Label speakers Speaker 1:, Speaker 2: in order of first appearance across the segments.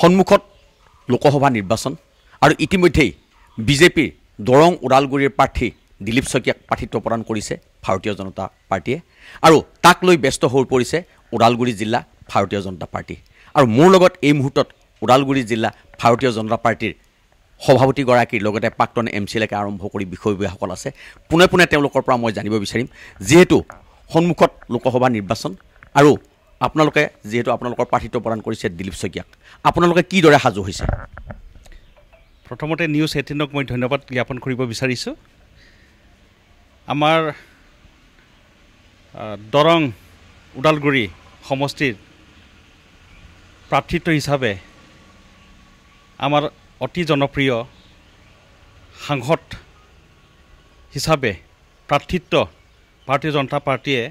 Speaker 1: সন্মুখত লোকসভা নিৰ্বাচন আৰু ইতিমধ্যেই বিজেপিৰ দৰং ওদালগুৰিৰ প্ৰাৰ্থী দিলীপ শইকীয়াক প্ৰাৰ্থিত্ব প্ৰদান কৰিছে ভাৰতীয় জনতা পাৰ্টীয়ে আৰু তাক লৈ ব্যস্ত হৈ পৰিছে ওদালগুৰি জিলা ভাৰতীয় জনতা পাৰ্টী আৰু মোৰ লগত এই মুহূৰ্তত ওদালগুৰি জিলা ভাৰতীয় জনতা পাৰ্টীৰ সভাপতিগৰাকীৰ লগতে প্ৰাক্তন এম চি আৰম্ভ কৰি বিষয়বীয়াসকল আছে পোনে পোনে তেওঁলোকৰ পৰা মই জানিব বিচাৰিম যিহেতু সন্মুখত লোকসভা নিৰ্বাচন আৰু আপোনালোকে যিহেতু আপোনালোকৰ প্ৰাৰ্থিত্ব প্ৰদান কৰিছে দিলীপ শইকীয়াক
Speaker 2: আপোনালোকে কিদৰে সাজু হৈছে প্ৰথমতে নিউজ এইটিনক মই ধন্যবাদ জ্ঞাপন কৰিব বিচাৰিছোঁ আমাৰ দৰং ওদালগুৰি সমষ্টিৰ প্ৰাৰ্থিত্ব হিচাপে আমাৰ অতি জনপ্ৰিয় সাংসদ হিচাপে প্ৰাৰ্থিত্ব ভাৰতীয় জনতা পাৰ্টীয়ে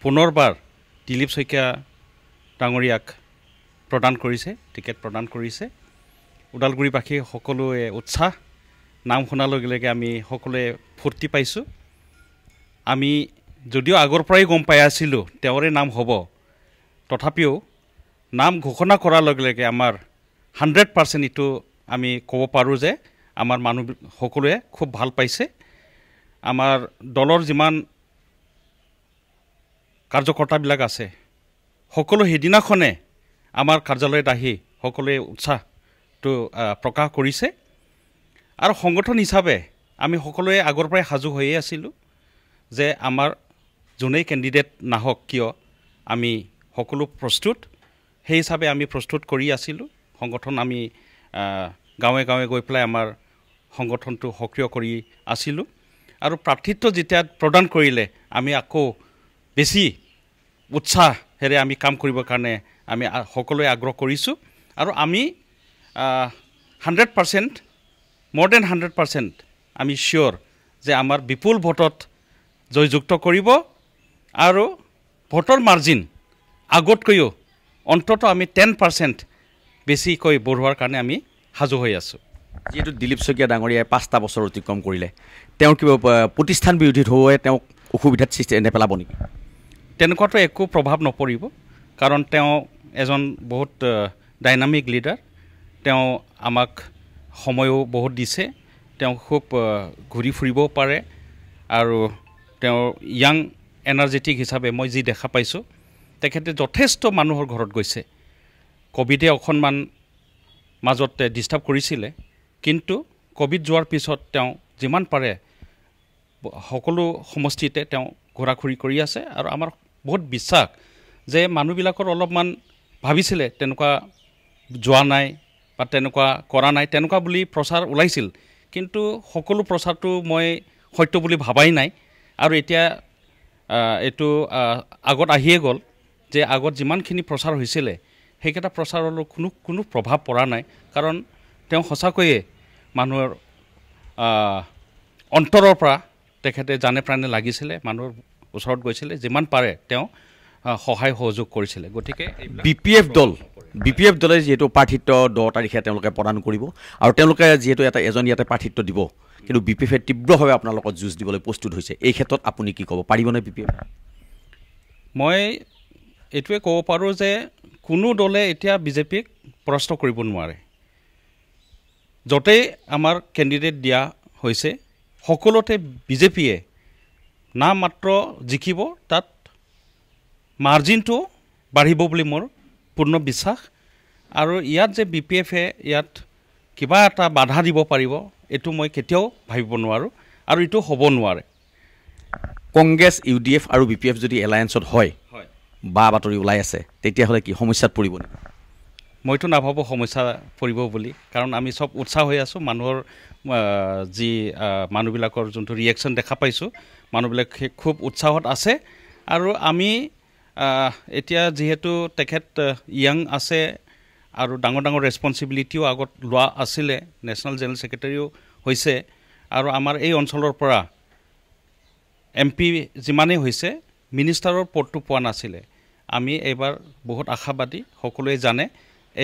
Speaker 2: পুনৰবাৰ দিলীপ শইকীয়া ডাঙৰীয়াক প্ৰদান কৰিছে টিকেট প্ৰদান কৰিছে ওদালগুৰিবাসী সকলোৱে উৎসাহ নাম শুনাৰ লগে লগে আমি সকলোৱে ফূৰ্তি পাইছোঁ আমি যদিও আগৰ পৰাই গম পাই আছিলোঁ তেওঁৰে নাম হ'ব তথাপিও নাম ঘোষণা কৰাৰ লগে লগে আমাৰ হাণ্ড্ৰেড পাৰ্চেণ্ট এইটো আমি ক'ব পাৰোঁ যে আমাৰ মানুহ সকলোৱে খুব ভাল পাইছে আমাৰ দলৰ যিমান কাৰ্যকৰ্তাবিলাক আছে সকলো সেইদিনাখনে আমাৰ কাৰ্যালয়ত আহি সকলোৱে উৎসাহটো প্ৰকাশ কৰিছে আৰু সংগঠন হিচাপে আমি সকলোৱে আগৰ পৰাই সাজু হৈয়ে আছিলোঁ যে আমাৰ যোনেই কেণ্ডিডেট নাহক কিয় আমি সকলো প্ৰস্তুত সেই হিচাপে আমি প্ৰস্তুত কৰি আছিলোঁ সংগঠন আমি গাঁৱে গাঁৱে গৈ পেলাই আমাৰ সংগঠনটো সক্ৰিয় কৰি আছিলোঁ আৰু প্ৰাৰ্থিত্ব যেতিয়া প্ৰদান কৰিলে আমি আকৌ বেছি উৎসাহ হেৰে আমি কাম কৰিবৰ কাৰণে আমি সকলোৱে আগ্ৰহ কৰিছোঁ আৰু আমি hundred percent more than hundred percent আমি চিয়'ৰ যে আমাৰ বিপুল ভোটত জয়যুক্ত কৰিব আৰু ভোটৰ মাৰ্জিন আগতকৈও অন্ততঃ আমি টেন পাৰ্চেণ্ট বেছিকৈ বঢ়োৱাৰ কাৰণে আমি সাজু হৈ আছোঁ যিহেতু দিলীপ শইকীয়া ডাঙৰীয়াই পাঁচটা বছৰ অতিক্ৰম
Speaker 1: কৰিলে তেওঁৰ কিবা প্ৰতিষ্ঠান বিৰোধী হৈয়ে তেওঁক অসুবিধাত সৃষ্টি নেপেলাব নেকি
Speaker 2: তেনেকুৱাতো একো প্ৰভাৱ নপৰিব কাৰণ তেওঁ এজন বহুত ডাইনামিক লিডাৰ তেওঁ আমাক সময়ো বহুত দিছে তেওঁ খুব ঘূৰি ফুৰিবও পাৰে আৰু তেওঁ য়াং এনাৰ্জেটিক হিচাপে মই যি দেখা পাইছোঁ তেখেতে যথেষ্ট মানুহৰ ঘৰত গৈছে ক'ভিডে অকণমান মাজতে ডিষ্টাৰ্ব কৰিছিলে কিন্তু ক'ভিড যোৱাৰ পিছত তেওঁ যিমান পাৰে সকলো সমষ্টিতে তেওঁ ঘোৰাঘুৰি কৰি আছে আৰু আমাৰ বহুত বিশ্বাস যে মানুহবিলাকৰ অলপমান ভাবিছিলে তেনেকুৱা যোৱা নাই বা তেনেকুৱা কৰা নাই তেনেকুৱা বুলি প্ৰচাৰ ওলাইছিল কিন্তু সকলো প্ৰচাৰটো মই সত্য বুলি ভবাই নাই আৰু এতিয়া এইটো আগত আহিয়ে গ'ল যে আগত যিমানখিনি প্ৰচাৰ হৈছিলে সেইকেইটা প্ৰচাৰৰ কোনো কোনো প্ৰভাৱ পৰা নাই কাৰণ তেওঁ সঁচাকৈয়ে মানুহৰ অন্তৰৰ পৰা তেখেতে জানে প্ৰাণে লাগিছিলে মানুহৰ ওচৰত গৈছিলে যিমান পাৰে তেওঁ সহায় সহযোগ কৰিছিলে গতিকে বি পি এফ দল
Speaker 1: বি পি এফ দলে যিহেতু প্ৰাৰ্থিত্ব দহ তাৰিখে তেওঁলোকে প্ৰদান কৰিব আৰু তেওঁলোকে যিহেতু এটা এজন ইয়াতে প্ৰাৰ্থিত্ব দিব কিন্তু বি পি এফে তীব্ৰভাৱে আপোনালোকক যুঁজ দিবলৈ প্ৰস্তুত হৈছে এই ক্ষেত্ৰত আপুনি কি ক'ব পাৰিবনে বি পি এফ
Speaker 2: মই এইটোৱে ক'ব পাৰোঁ যে কোনো দলে এতিয়া বিজেপিক পৰাস্ত কৰিব নোৱাৰে য'তেই আমাৰ কেণ্ডিডেট দিয়া হৈছে সকলোতে বিজেপিয়ে না মাত্ৰ জিকিব তাত মাৰ্জিনটো বাঢ়িব বুলি মোৰ পূৰ্ণ বিশ্বাস আৰু ইয়াত যে বি পি এফে ইয়াত কিবা এটা বাধা দিব পাৰিব এইটো মই কেতিয়াও ভাবিব নোৱাৰোঁ আৰু এইটো হ'ব নোৱাৰে কংগ্ৰেছ ইউ ডি এফ আৰু বি পি এফ যদি এলায়েঞ্চত হয় হয়
Speaker 1: বা বাতৰি ওলাই আছে তেতিয়াহ'লে কি সমস্যাত পৰিব নেকি
Speaker 2: মইতো নাভাবোঁ সমস্যা পৰিব বুলি কাৰণ আমি চব উৎসাহ হৈ আছোঁ মানুহৰ যি মানুহবিলাকৰ যোনটো ৰিয়েকশ্যন দেখা পাইছোঁ মানুহবিলাক খুব উৎসাহত আছে আৰু আমি এতিয়া যিহেতু তেখেত ইয়াং আছে আৰু ডাঙৰ ডাঙৰ ৰেচপনচিবিলিটিও আগত লোৱা আছিলে নেশ্যনেল জেনেৰেল ছেক্ৰেটেৰীও হৈছে আৰু আমাৰ এই অঞ্চলৰ পৰা এম পি যিমানেই হৈছে মিনিষ্টাৰৰ পদটো পোৱা নাছিলে আমি এইবাৰ বহুত আশাবাদী সকলোৱে জানে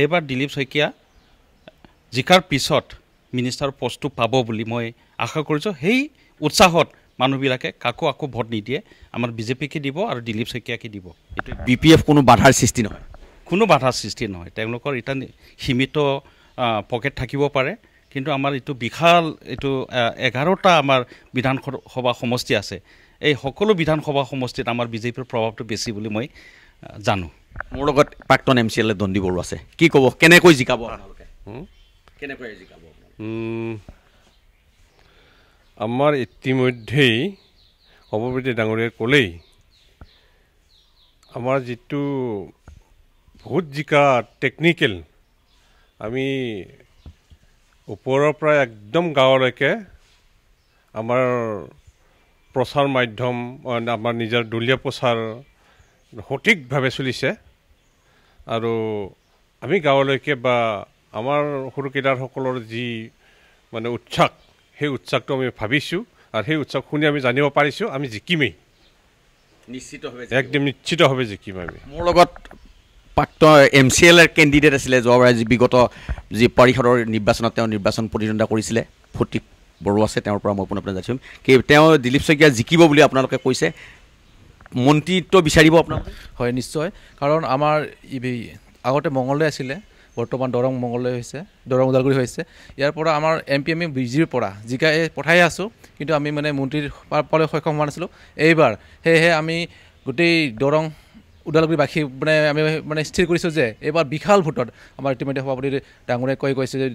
Speaker 2: এইবাৰ দিলীপ শইকীয়া জিকাৰ পিছত মিনিষ্টাৰ পষ্টটো পাব বুলি মই আশা কৰিছোঁ সেই উৎসাহত মানুহবিলাকে কাকো আকৌ ভোট নিদিয়ে আমাৰ বিজেপিকে দিব আৰু দিলীপ শইকীয়াকে দিব এইটো বি পি
Speaker 1: এফ কোনো বাধাৰ সৃষ্টি নহয়
Speaker 2: কোনো বাধাৰ সৃষ্টি নহয় তেওঁলোকৰ এটা সীমিত পকেট থাকিব পাৰে কিন্তু আমাৰ এইটো বিশাল এইটো এঘাৰটা আমাৰ বিধানসভা সমষ্টি আছে এই সকলো বিধানসভা সমষ্টিত আমাৰ বিজেপিৰ প্ৰভাৱটো বেছি বুলি মই জানো মোৰ লগত প্ৰাক্তন এম চি এল এ দণ্ডি বড়ো আছে কি ক'ব কেনেকৈ জিকাব আপোনালোকে
Speaker 1: কেনেকৈ জিকাব
Speaker 2: আমাৰ ইতিমধ্যেই সভাপতি ডাঙৰীয়াই ক'লেই আমাৰ যিটো ভোট জিকা টেকনিকেল আমি ওপৰৰ পৰা একদম গাঁৱলৈকে আমাৰ প্ৰচাৰ মাধ্যম আমাৰ নিজৰ দলীয় প্ৰচাৰ সঠিকভাৱে চলিছে আৰু আমি গাঁৱলৈকে বা আমাৰ সুৰকিদাৰসকলৰ যি মানে উৎসাহ সেই উৎসাহটো আমি ভাবিছোঁ আৰু সেই উৎসাহ শুনি আমি জানিব পাৰিছোঁ আমি জিকিমেই নিশ্চিতভাৱে একদম নিশ্চিতভাৱে জিকিম আমি
Speaker 1: মোৰ লগত প্ৰাক্তন এম চি এল এৰ কেণ্ডিডেট আছিলে যোৱাবাৰ যি বিগত যি পৰিষদৰ নিৰ্বাচনত তেওঁ নিৰ্বাচন প্ৰতিদ্বন্দ্বিতা কৰিছিলে ফটিক বড়ো আছে তেওঁৰ পৰা মই পোনে পোনে জানিছোঁ কি তেওঁ দিলীপ শইকীয়া জিকিব বুলি আপোনালোকে কৈছে মন্ত্ৰীত্ব বিচাৰিব
Speaker 2: আপোনাক হয় নিশ্চয় কাৰণ আমাৰ আগতে মংগলদৈ আছিলে বৰ্তমান দৰং মংগলদৈ হৈছে দৰং ওদালগুৰি হৈছে ইয়াৰ পৰা আমাৰ এম পি এম ই বিজিৰ পৰা জিকাই পঠাই আছোঁ কিন্তু আমি মানে মন্ত্ৰীৰ পাবলৈ সক্ষম হোৱা নাছিলোঁ এইবাৰ সেয়েহে আমি গোটেই দৰং ওদালগুৰিবাসী মানে আমি মানে স্থিৰ কৰিছোঁ যে এইবাৰ বিশাল ভোটত আমাৰ ইতিমধ্যে সভাপতি ডাঙৰে কৈ কৈছে যে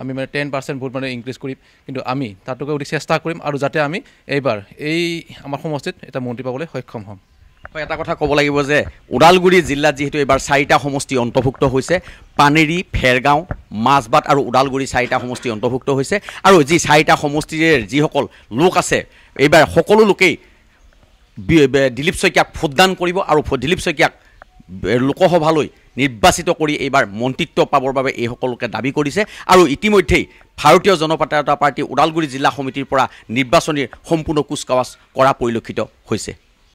Speaker 2: আমি মানে টেন পাৰ্চেণ্ট ভোট মানে ইনক্ৰিজ কৰিম কিন্তু আমি তাতোকে অধিক চেষ্টা কৰিম আৰু যাতে আমি এইবাৰ এই আমাৰ সমষ্টিত এটা মন্ত্ৰী পাবলৈ সক্ষম হ'ম
Speaker 1: হয় এটা কথা ক'ব লাগিব যে ওদালগুৰি জিলাত যিহেতু এইবাৰ চাৰিটা সমষ্টি অন্তৰ্ভুক্ত হৈছে পানেৰী ফেৰগাঁও মাজবাট আৰু ওদালগুৰি চাৰিটা সমষ্টি অন্তৰ্ভুক্ত হৈছে আৰু যি চাৰিটা সমষ্টিৰে যিসকল লোক আছে এইবাৰ সকলো লোকেই দিলীপ শইকীয়াক ভোটদান কৰিব আৰু দিলীপ শইকীয়াক লোকসভালৈ নিৰ্বাচিত কৰি এইবাৰ মন্ত্ৰিত্ব পাবৰ বাবে এই সকলোকে দাবী কৰিছে আৰু ইতিমধ্যেই ভাৰতীয় জনপাতা পাৰ্টী ওদালগুৰি জিলা সমিতিৰ পৰা নিৰ্বাচনীৰ সম্পূৰ্ণ কুচকাৱাজ কৰা পৰিলক্ষিত হৈছে